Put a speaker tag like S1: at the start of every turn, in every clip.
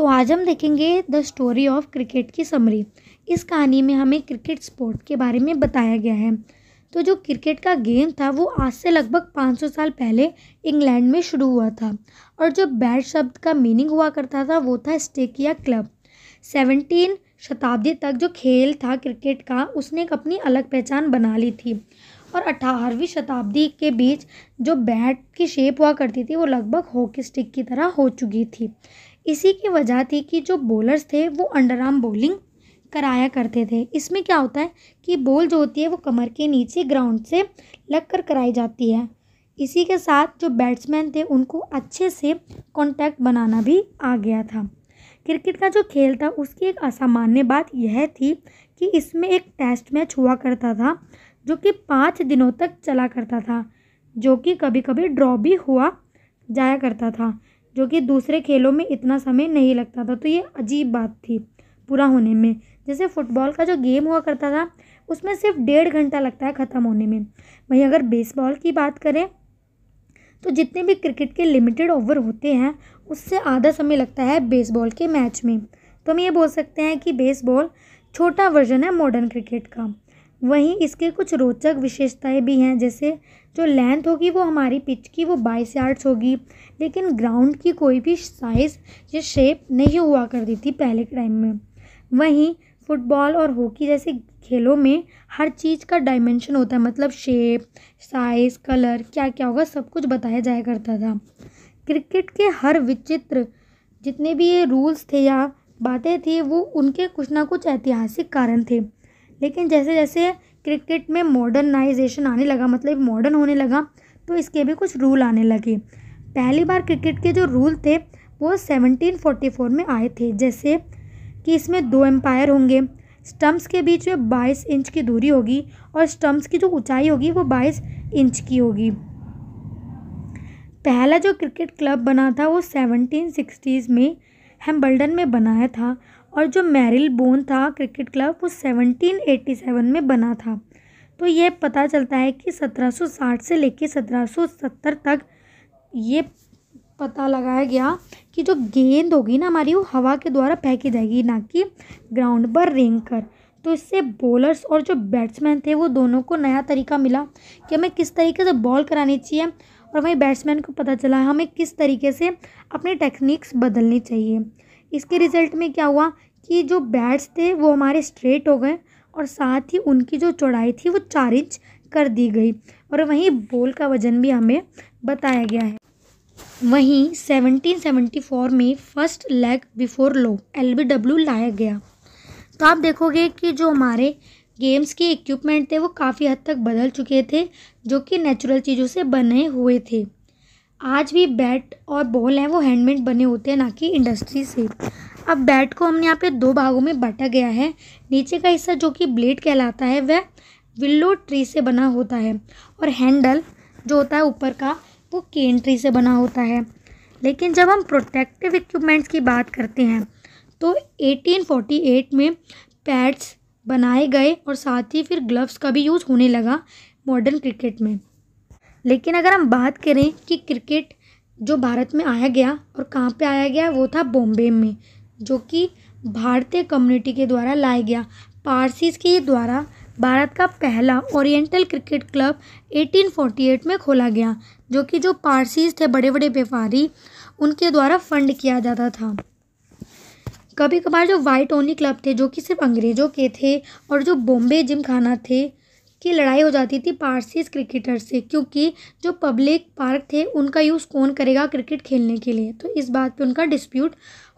S1: तो आज हम देखेंगे द स्टोरी ऑफ क्रिकेट की समरी इस कहानी में हमें क्रिकेट स्पोर्ट के बारे में बताया गया है तो जो क्रिकेट का गेम था वो आज से लगभग 500 साल पहले इंग्लैंड में शुरू हुआ था और जो बैट शब्द का मीनिंग हुआ करता था वो था स्टेक या क्लब सेवनटीन शताब्दी तक जो खेल था क्रिकेट का उसने एक अपनी अलग पहचान बना ली थी और अठारहवीं शताब्दी के बीच जो बैट की शेप हुआ करती थी वो लगभग हॉकी स्टिक की तरह हो चुकी थी इसी की वजह थी कि जो बॉलर्स थे वो अंडर आर्म बॉलिंग कराया करते थे इसमें क्या होता है कि बॉल जो होती है वो कमर के नीचे ग्राउंड से लग कर कराई जाती है इसी के साथ जो बैट्समैन थे उनको अच्छे से कॉन्टैक्ट बनाना भी आ गया था क्रिकेट का जो खेल था उसकी एक असामान्य बात यह थी कि इसमें एक टेस्ट मैच हुआ करता था जो कि पाँच दिनों तक चला करता था जो कि कभी कभी ड्रॉ भी हुआ जाया करता था जो कि दूसरे खेलों में इतना समय नहीं लगता था तो ये अजीब बात थी पूरा होने में जैसे फ़ुटबॉल का जो गेम हुआ करता था उसमें सिर्फ डेढ़ घंटा लगता है ख़त्म होने में वहीं अगर बेसबॉल की बात करें तो जितने भी क्रिकेट के लिमिटेड ओवर होते हैं उससे आधा समय लगता है बेसबॉल के मैच में तो हम ये बोल सकते हैं कि बेसबॉल छोटा वर्जन है मॉडर्न क्रिकेट का वहीं इसके कुछ रोचक विशेषताएं भी हैं जैसे जो लेंथ होगी वो हमारी पिच की वो बाईस यार्ड्स होगी लेकिन ग्राउंड की कोई भी साइज़ या शेप नहीं हुआ करती थी पहले के टाइम में वहीं फुटबॉल और हॉकी जैसे खेलों में हर चीज़ का डायमेंशन होता है मतलब शेप साइज़ कलर क्या क्या होगा सब कुछ बताया जाया करता था क्रिकेट के हर विचित्र जितने भी ये रूल्स थे या बातें थी वो उनके कुछ ना कुछ ऐतिहासिक कारण थे लेकिन जैसे जैसे क्रिकेट में मॉडर्नाइजेशन आने लगा मतलब मॉडर्न होने लगा तो इसके भी कुछ रूल आने लगे पहली बार क्रिकेट के जो रूल थे वो 1744 में आए थे जैसे कि इसमें दो एम्पायर होंगे स्टम्प्स के बीच में 22 इंच की दूरी होगी और स्टम्प्स की जो ऊंचाई होगी वो 22 इंच की होगी पहला जो क्रिकेट क्लब बना था वो सिक्सटीज़ में हेम्बल्डन में बनाया था और जो मैरिल बोन था क्रिकेट क्लब वो 1787 में बना था तो यह पता चलता है कि 1760 से लेकर 1770 तक ये पता लगाया गया कि जो गेंद होगी ना हमारी वो हवा के द्वारा फेंकी जाएगी ना कि ग्राउंड पर रेंग कर तो इससे बॉलर्स और जो बैट्समैन थे वो दोनों को नया तरीका मिला कि हमें किस तरीके से बॉल करानी चाहिए और हमें बैट्समैन को पता चला हमें किस तरीके से अपनी टेक्निक्स बदलनी चाहिए इसके रिज़ल्ट में क्या हुआ कि जो बैट्स थे वो हमारे स्ट्रेट हो गए और साथ ही उनकी जो चौड़ाई थी वो चार इंच कर दी गई और वहीं बॉल का वज़न भी हमें बताया गया है वहीं 1774 में फर्स्ट लेग बिफोर लो डब्ल्यू लाया गया तो आप देखोगे कि जो हमारे गेम्स के इक्विपमेंट थे वो काफ़ी हद तक बदल चुके थे जो कि नेचुरल चीज़ों से बने हुए थे आज भी बैट और बॉल हैं वो हैंडमेड बने होते हैं ना कि इंडस्ट्री से अब बैट को हमने यहाँ पे दो भागों में बांटा गया है नीचे का हिस्सा जो कि ब्लेड कहलाता है वह विल्लो ट्री से बना होता है और हैंडल जो होता है ऊपर का वो केन ट्री से बना होता है लेकिन जब हम प्रोटेक्टिव इक्विपमेंट्स की बात करते हैं तो 1848 में पैड्स बनाए गए और साथ ही फिर ग्लव्स का भी यूज़ होने लगा मॉडर्न क्रिकेट में लेकिन अगर हम बात करें कि क्रिकेट जो भारत में आया गया और कहाँ पे आया गया वो था बॉम्बे में जो कि भारतीय कम्युनिटी के द्वारा लाया गया पारसीज़ के द्वारा भारत का पहला ओरिएंटल क्रिकेट क्लब 1848 में खोला गया जो कि जो पारसीज़ थे बड़े बड़े व्यापारी उनके द्वारा फंड किया जाता था कभी कभार जो वाइट ओनली क्लब थे जो कि सिर्फ अंग्रेज़ों के थे और जो बॉम्बे जिम खाना थे की लड़ाई हो जाती थी पारसीज क्रिकेटर से क्योंकि जो पब्लिक पार्क थे उनका यूज़ कौन करेगा क्रिकेट खेलने के लिए तो इस बात पे उनका डिस्प्यूट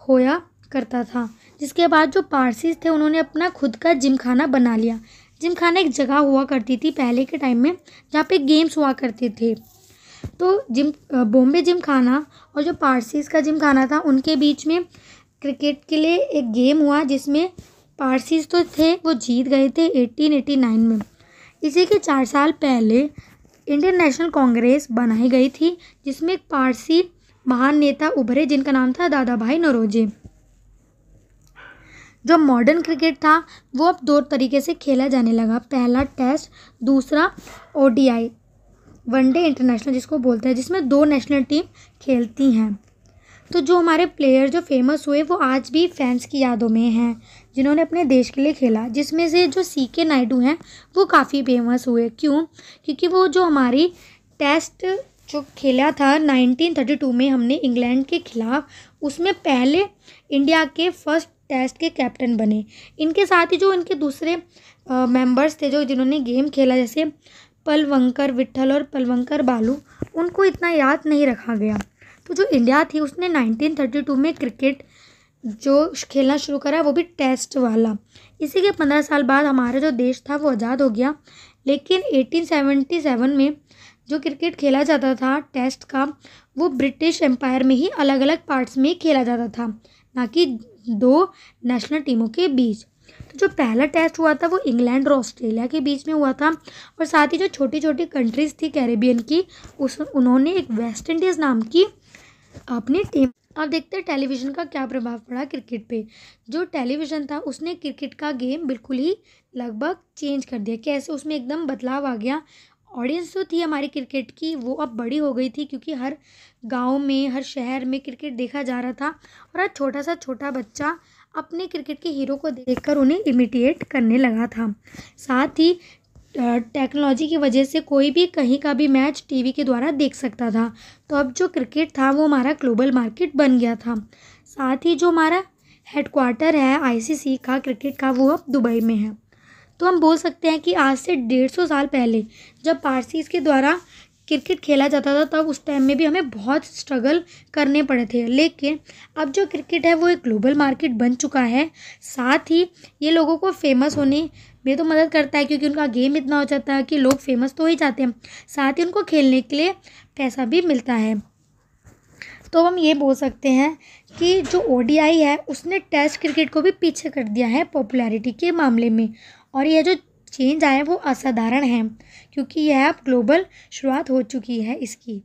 S1: होया करता था जिसके बाद जो पारसीज थे उन्होंने अपना खुद का जिम खाना बना लिया जिम खाना एक जगह हुआ करती थी पहले के टाइम में जहाँ पे गेम्स हुआ करते थे तो जिम बॉम्बे जिम खाना और जो पारसीज का जिम खाना था उनके बीच में क्रिकेट के लिए एक गेम हुआ जिसमें पारसीज तो थे वो जीत गए थे एटीन एटी नाइन में इसी के चार साल पहले इंडियन नेशनल कांग्रेस बनाई गई थी जिसमें एक पारसी महान नेता उभरे जिनका नाम था दादा भाई नरोजे जो मॉडर्न क्रिकेट था वो अब दो तरीके से खेला जाने लगा पहला टेस्ट दूसरा ओडीआई वनडे इंटरनेशनल जिसको बोलते हैं जिसमें दो नेशनल टीम खेलती हैं तो जो हमारे प्लेयर जो फेमस हुए वो आज भी फैंस की यादों में हैं जिन्होंने अपने देश के लिए खेला जिसमें से जो सी के नायडू हैं वो काफ़ी फेमस हुए क्यों क्योंकि वो जो हमारी टेस्ट जो खेला था 1932 में हमने इंग्लैंड के खिलाफ उसमें पहले इंडिया के फर्स्ट टेस्ट के कैप्टन बने इनके साथ ही जो इनके दूसरे मेंबर्स थे जो जिन्होंने गेम खेला जैसे पलवंकर विट्ठल और पलवंकर बालू उनको इतना याद नहीं रखा गया तो जो इंडिया थी उसने 1932 में क्रिकेट जो खेलना शुरू करा वो भी टेस्ट वाला इसी के पंद्रह साल बाद हमारा जो देश था वो आज़ाद हो गया लेकिन एटीन सेवेंटी सेवन में जो क्रिकेट खेला जाता था टेस्ट का वो ब्रिटिश एम्पायर में ही अलग अलग पार्ट्स में खेला जाता था ना कि दो नेशनल टीमों के बीच तो जो पहला टेस्ट हुआ था वो इंग्लैंड और ऑस्ट्रेलिया के बीच में हुआ था और साथ ही जो छोटी छोटी कंट्रीज़ थी कैरेबियन की उस उन्होंने एक वेस्ट इंडीज़ नाम की अपनी टीम अब देखते हैं टेलीविज़न का क्या प्रभाव पड़ा क्रिकेट पे जो टेलीविज़न था उसने क्रिकेट का गेम बिल्कुल ही लगभग चेंज कर दिया कैसे उसमें एकदम बदलाव आ गया ऑडियंस जो थी हमारी क्रिकेट की वो अब बड़ी हो गई थी क्योंकि हर गांव में हर शहर में क्रिकेट देखा जा रहा था और हर छोटा सा छोटा बच्चा अपने क्रिकेट के हीरो को देखकर उन्हें इमिटेट करने लगा था साथ ही टेक्नोलॉजी की वजह से कोई भी कहीं का भी मैच टी वी के द्वारा देख सकता था तो अब जो क्रिकेट था वो हमारा ग्लोबल मार्केट बन गया था साथ ही जो हमारा हेडक्वार्टर है आईसीसी का क्रिकेट का वो अब दुबई में है तो हम बोल सकते हैं कि आज से डेढ़ सौ साल पहले जब पारसीज के द्वारा क्रिकेट खेला जाता था तब उस टाइम में भी हमें बहुत स्ट्रगल करने पड़े थे लेकिन अब जो क्रिकेट है वो एक ग्लोबल मार्केट बन चुका है साथ ही ये लोगों को फेमस होने भी तो मदद करता है क्योंकि उनका गेम इतना हो जाता है कि लोग फेमस तो ही जाते हैं साथ ही उनको खेलने के लिए पैसा भी मिलता है तो हम ये बोल सकते हैं कि जो ओ है उसने टेस्ट क्रिकेट को भी पीछे कर दिया है पॉपुलैरिटी के मामले में और यह जो चेंज आए वो असाधारण हैं क्योंकि यह अब ग्लोबल शुरुआत हो चुकी है इसकी